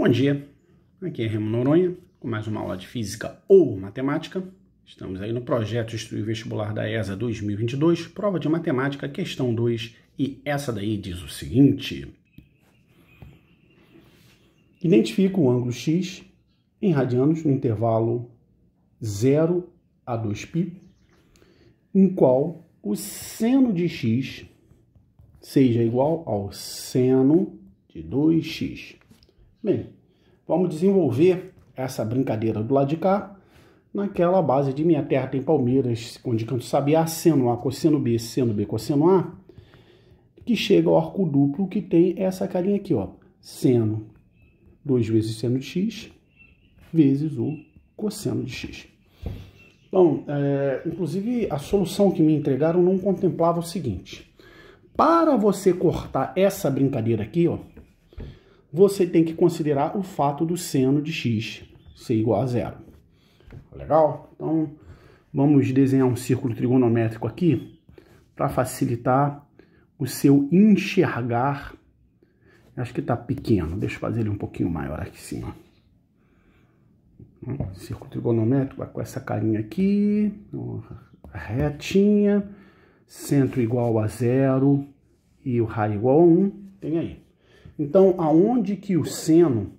Bom dia, aqui é Remo Noronha com mais uma aula de Física ou Matemática. Estamos aí no projeto Estudo Vestibular da ESA 2022, prova de matemática, questão 2, e essa daí diz o seguinte. Identifica o ângulo X em radianos no intervalo 0 a 2π, em qual o seno de x seja igual ao seno de 2x. Bem, vamos desenvolver essa brincadeira do lado de cá naquela base de minha terra tem Palmeiras, onde canto sabiá, seno A, cosseno B, seno B, cosseno A, que chega ao arco duplo que tem essa carinha aqui, ó. Seno 2 vezes seno de x vezes o cosseno de x. Bom, então, é, eh, inclusive a solução que me entregaram não contemplava o seguinte. Para você cortar essa brincadeira aqui, ó, você tem que considerar o fato do seno de x ser igual a zero. Legal? Então, vamos desenhar um círculo trigonométrico aqui para facilitar o seu enxergar. Acho que está pequeno, deixa eu fazer ele um pouquinho maior aqui cima. Ó. Hum, círculo trigonométrico com essa carinha aqui, retinha, centro igual a zero e o raio igual a 1, um. tem aí. Então, aonde que o seno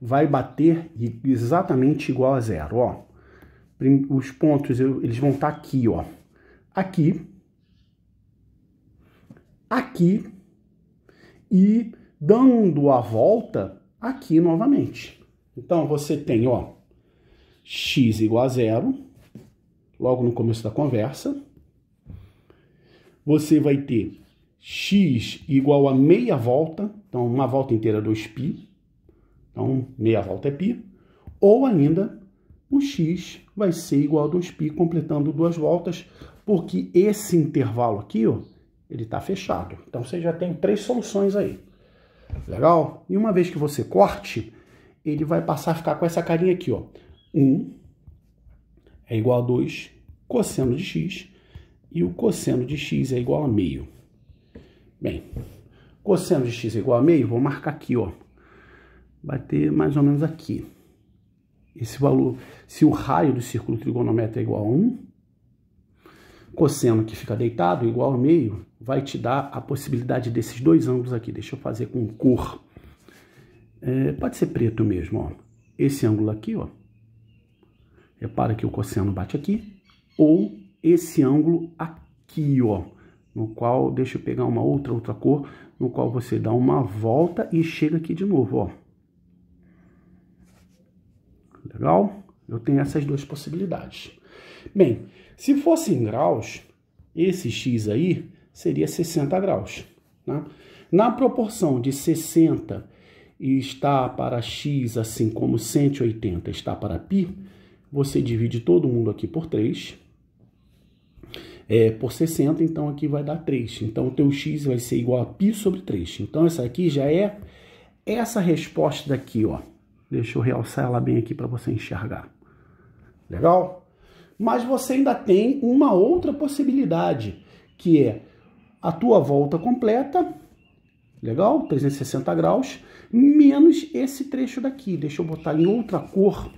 vai bater exatamente igual a zero, ó. Os pontos, eles vão estar tá aqui, ó. Aqui. Aqui. E dando a volta aqui novamente. Então, você tem, ó, x igual a zero, logo no começo da conversa. Você vai ter x igual a meia volta, então uma volta inteira 2π, então meia volta é π, ou ainda o x vai ser igual a 2π, completando duas voltas, porque esse intervalo aqui, ó, ele está fechado. Então você já tem três soluções aí. Legal? E uma vez que você corte, ele vai passar a ficar com essa carinha aqui, ó. 1 é igual a 2 cosseno de x, e o cosseno de x é igual a meio. Bem, cosseno de x é igual a meio, vou marcar aqui, ó. Vai ter mais ou menos aqui. Esse valor, se o raio do círculo trigonométrico é igual a 1, cosseno que fica deitado igual a meio, vai te dar a possibilidade desses dois ângulos aqui. Deixa eu fazer com cor. É, pode ser preto mesmo, ó. Esse ângulo aqui, ó. Repara que o cosseno bate aqui. Ou esse ângulo aqui, ó no qual deixa eu pegar uma outra, outra cor, no qual você dá uma volta e chega aqui de novo, ó. Legal? Eu tenho essas duas possibilidades. Bem, se fosse em graus, esse x aí seria 60 graus. Né? Na proporção de 60 está para x, assim como 180 está para π, você divide todo mundo aqui por 3, é, por 60, então aqui vai dar 3. Então o teu x vai ser igual a π sobre 3. Então essa aqui já é essa resposta daqui, ó. Deixa eu realçar ela bem aqui para você enxergar. Legal? Mas você ainda tem uma outra possibilidade, que é a tua volta completa, legal? 360 graus, menos esse trecho daqui. Deixa eu botar em outra cor,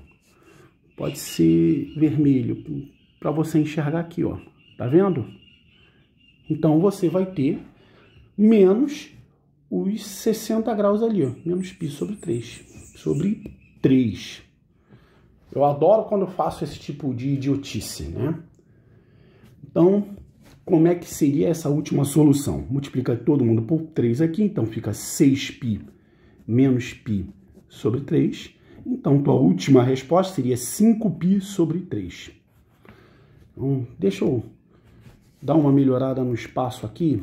pode ser vermelho, para você enxergar aqui, ó. Tá vendo? Então você vai ter menos os 60 graus ali, ó, menos π sobre 3, sobre 3. Eu adoro quando eu faço esse tipo de idiotice, né? Então, como é que seria essa última solução? Multiplica todo mundo por 3 aqui, então fica 6π menos π sobre 3. Então, tua última resposta seria 5π sobre 3. Então, deixa eu dar uma melhorada no espaço aqui,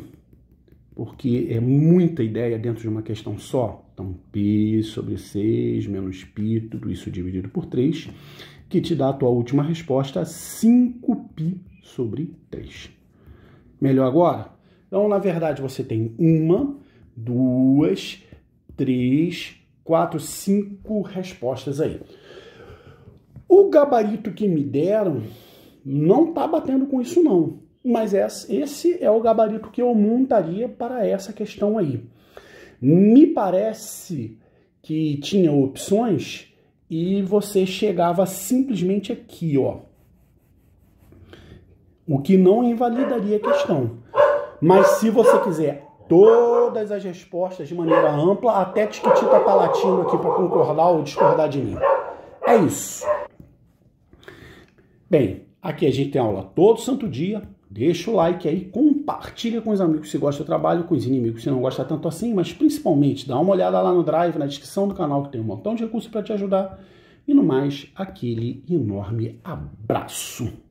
porque é muita ideia dentro de uma questão só. Então, π sobre 6 menos π, tudo isso dividido por 3, que te dá a tua última resposta, 5π sobre 3. Melhor agora? Então, na verdade, você tem uma, duas, três, quatro, cinco respostas aí. O gabarito que me deram não tá batendo com isso, não mas é esse é o gabarito que eu montaria para essa questão aí. Me parece que tinha opções e você chegava simplesmente aqui, ó. O que não invalidaria a questão. Mas se você quiser todas as respostas de maneira ampla, até Tiquitita tá latindo aqui para concordar ou discordar de mim. É isso. Bem, aqui a gente tem aula todo santo dia, Deixa o like aí, compartilha com os amigos se gosta do trabalho, com os inimigos se não gosta tanto assim, mas principalmente dá uma olhada lá no Drive, na descrição do canal, que tem um montão de recursos para te ajudar. E no mais, aquele enorme abraço.